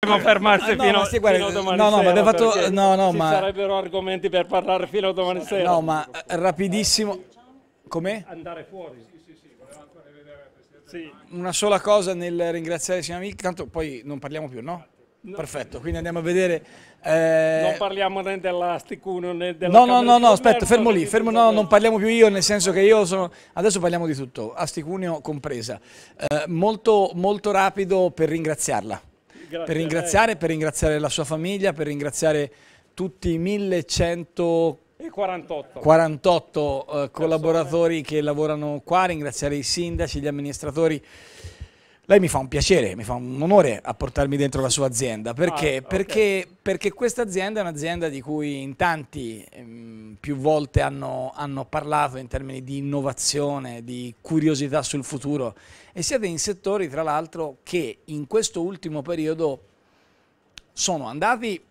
Dobbiamo eh, fermarsi eh, no, fino, sì, guarda, fino a domani no, no, sera. Fatto, no, no, ma... sarebbero argomenti per parlare fino a domani sera. No, ma eh, rapidissimo. Come? Andare fuori. Sì, Una sola cosa nel ringraziare Sina Mic, tanto poi non parliamo più, no? No. Perfetto, quindi andiamo a vedere. Eh... Non parliamo né dell'Astic 1 né della No, no, no, no, aspetta, fermo lì, fermo, no, non parliamo più io, nel senso che io sono... Adesso parliamo di tutto, Astic compresa. Eh, molto, molto rapido per ringraziarla. Grazie per ringraziare, per ringraziare la sua famiglia, per ringraziare tutti i 1148 48, 48 collaboratori che lavorano qua, ringraziare i sindaci, gli amministratori lei mi fa un piacere, mi fa un onore a portarmi dentro la sua azienda, ah, perché, ah, okay. perché, perché questa azienda è un'azienda di cui in tanti ehm, più volte hanno, hanno parlato in termini di innovazione, di curiosità sul futuro e siete in settori tra l'altro che in questo ultimo periodo sono andati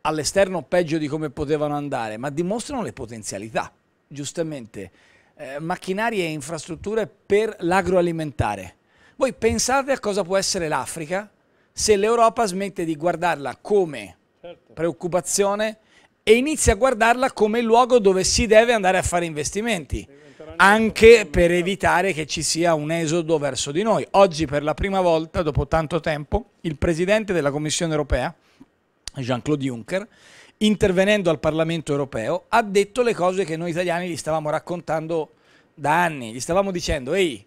all'esterno peggio di come potevano andare, ma dimostrano le potenzialità, giustamente, eh, macchinari e infrastrutture per l'agroalimentare voi pensate a cosa può essere l'Africa se l'Europa smette di guardarla come certo. preoccupazione e inizia a guardarla come il luogo dove si deve andare a fare investimenti, anche per evitare che ci sia un esodo verso di noi. Oggi per la prima volta, dopo tanto tempo, il Presidente della Commissione europea, Jean-Claude Juncker, intervenendo al Parlamento europeo, ha detto le cose che noi italiani gli stavamo raccontando da anni, gli stavamo dicendo, ehi,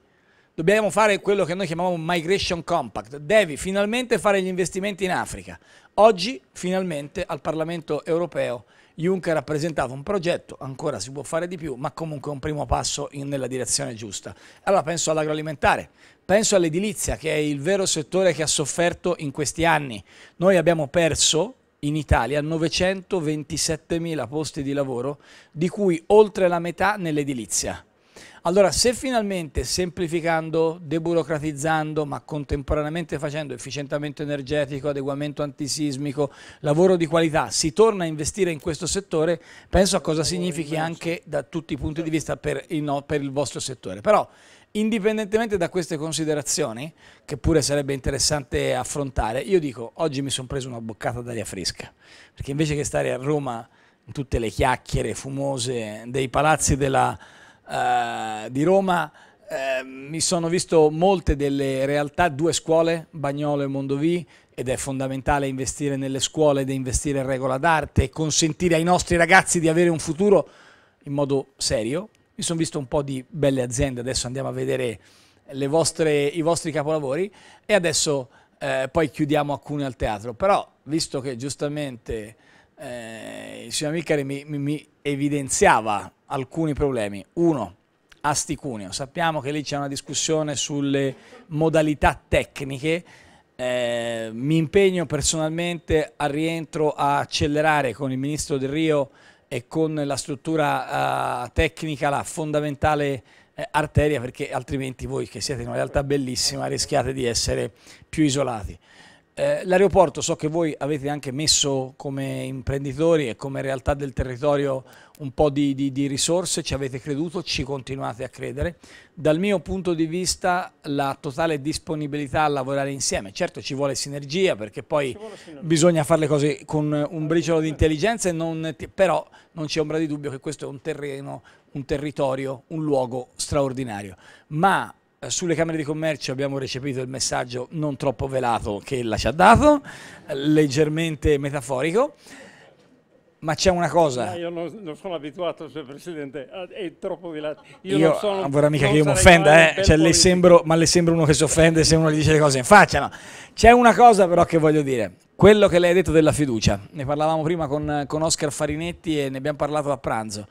Dobbiamo fare quello che noi chiamiamo Migration Compact. Devi finalmente fare gli investimenti in Africa. Oggi, finalmente, al Parlamento europeo Juncker ha presentato un progetto, ancora si può fare di più, ma comunque un primo passo in, nella direzione giusta. Allora penso all'agroalimentare, penso all'edilizia, che è il vero settore che ha sofferto in questi anni. Noi abbiamo perso in Italia 927.000 posti di lavoro, di cui oltre la metà nell'edilizia. Allora, se finalmente semplificando, deburocratizzando, ma contemporaneamente facendo efficientamento energetico, adeguamento antisismico, lavoro di qualità, si torna a investire in questo settore, penso a cosa significhi anche da tutti i punti di vista per il, no, per il vostro settore. Però, indipendentemente da queste considerazioni, che pure sarebbe interessante affrontare, io dico, oggi mi sono preso una boccata d'aria fresca, perché invece che stare a Roma in tutte le chiacchiere fumose dei palazzi della eh, di Roma eh, mi sono visto molte delle realtà, due scuole, Bagnolo e Mondovì, ed è fondamentale investire nelle scuole ed investire in regola d'arte e consentire ai nostri ragazzi di avere un futuro in modo serio. Mi sono visto un po' di belle aziende, adesso andiamo a vedere vostre, i vostri capolavori e adesso eh, poi chiudiamo alcune al teatro. Però, visto che giustamente eh, il signor Miccari mi, mi, mi, evidenziava alcuni problemi. Uno, Asticunio. Sappiamo che lì c'è una discussione sulle modalità tecniche. Eh, mi impegno personalmente al rientro a accelerare con il ministro Del Rio e con la struttura eh, tecnica, la fondamentale eh, arteria, perché altrimenti voi che siete in una realtà bellissima rischiate di essere più isolati. Eh, l'aeroporto so che voi avete anche messo come imprenditori e come realtà del territorio un po' di, di, di, risorse, ci avete creduto, ci continuate a credere. Dal mio punto di vista la totale disponibilità a lavorare insieme, certo ci vuole sinergia perché poi sinergia. bisogna fare le cose con un briciolo di intelligenza, non ti, però non c'è ombra di dubbio che questo è un terreno, un territorio, un luogo straordinario. Ma eh, sulle Camere di Commercio abbiamo recepito il messaggio non troppo velato che ella ci ha dato, eh, leggermente metaforico. Ma c'è una cosa. No, eh, io non, non, sono abituato, signor Presidente, è troppo velato. Io, io non sono, vorrà mica che io mi offenda, eh? cioè, le sembro, ma le sembra uno che si offende se uno gli dice le cose in faccia. No. C'è una cosa però che voglio dire. Quello che lei ha detto della fiducia, ne parlavamo prima con, con Oscar Farinetti e ne abbiamo parlato a pranzo,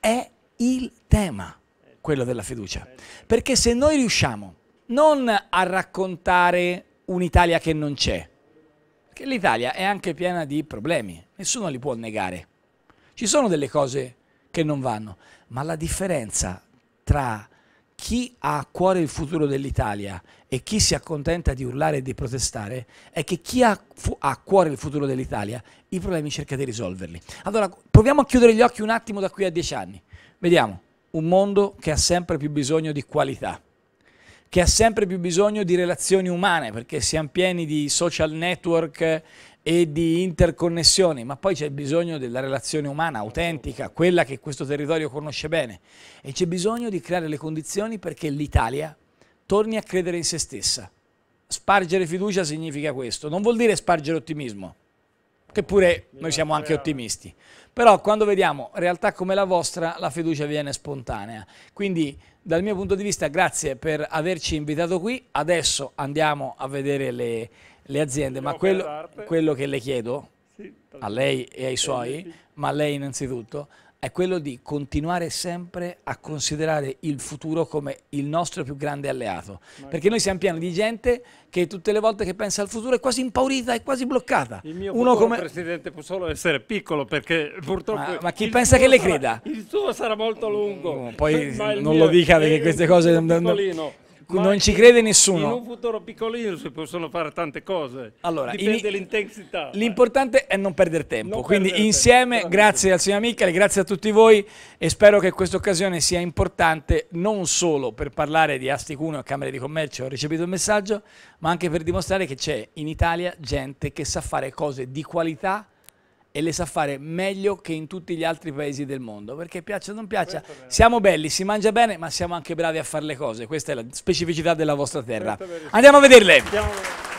è il tema quello della fiducia. Perché se noi riusciamo non a raccontare un'Italia che non c'è, perché l'Italia è anche piena di problemi, nessuno li può negare. Ci sono delle cose che non vanno, ma la differenza tra chi ha a cuore il futuro dell'Italia e chi si accontenta di urlare e di protestare è che chi ha a cuore il futuro dell'Italia i problemi cerca di risolverli. Allora proviamo a chiudere gli occhi un attimo da qui a dieci anni. Vediamo un mondo che ha sempre più bisogno di qualità, che ha sempre più bisogno di relazioni umane, perché siamo pieni di social network e di interconnessioni, ma poi c'è bisogno della relazione umana autentica, quella che questo territorio conosce bene, e c'è bisogno di creare le condizioni perché l'Italia torni a credere in se stessa. Spargere fiducia significa questo, non vuol dire spargere ottimismo che pure noi siamo anche ottimisti. Però quando vediamo realtà come la vostra, la fiducia viene spontanea. Quindi dal mio punto di vista grazie per averci invitato qui. Adesso andiamo a vedere le, le aziende, ma quello, quello, che le chiedo a lei e ai suoi, ma a lei innanzitutto, è quello di continuare sempre a considerare il futuro come il nostro più grande alleato. Perché noi siamo pieni di gente che tutte le volte che pensa al futuro è quasi impaurita, è quasi bloccata. Il mio Uno come... presidente può solo essere piccolo perché purtroppo... Ma, ma chi pensa che le creda? Sarà, il suo sarà molto lungo. No, poi non mio, lo dica perché queste cose... Piccolino. Ma non ci crede nessuno. In un futuro piccolino si possono fare tante cose. Allora, Dipende l'intensità. L'importante è non perdere tempo. Non Quindi perdere insieme, tempo, grazie al signor Michele, grazie a tutti voi e spero che questa occasione sia importante non solo per parlare di Asti Cuno e Camere di Commercio, ho ricevuto il messaggio, ma anche per dimostrare che c'è in Italia gente che sa fare cose di qualità e le sa fare meglio che in tutti gli altri paesi del mondo, perché piaccia o non piaccia, siamo belli, si mangia bene, ma siamo anche bravi a fare le cose, questa è la specificità della vostra terra. Andiamo a vederle.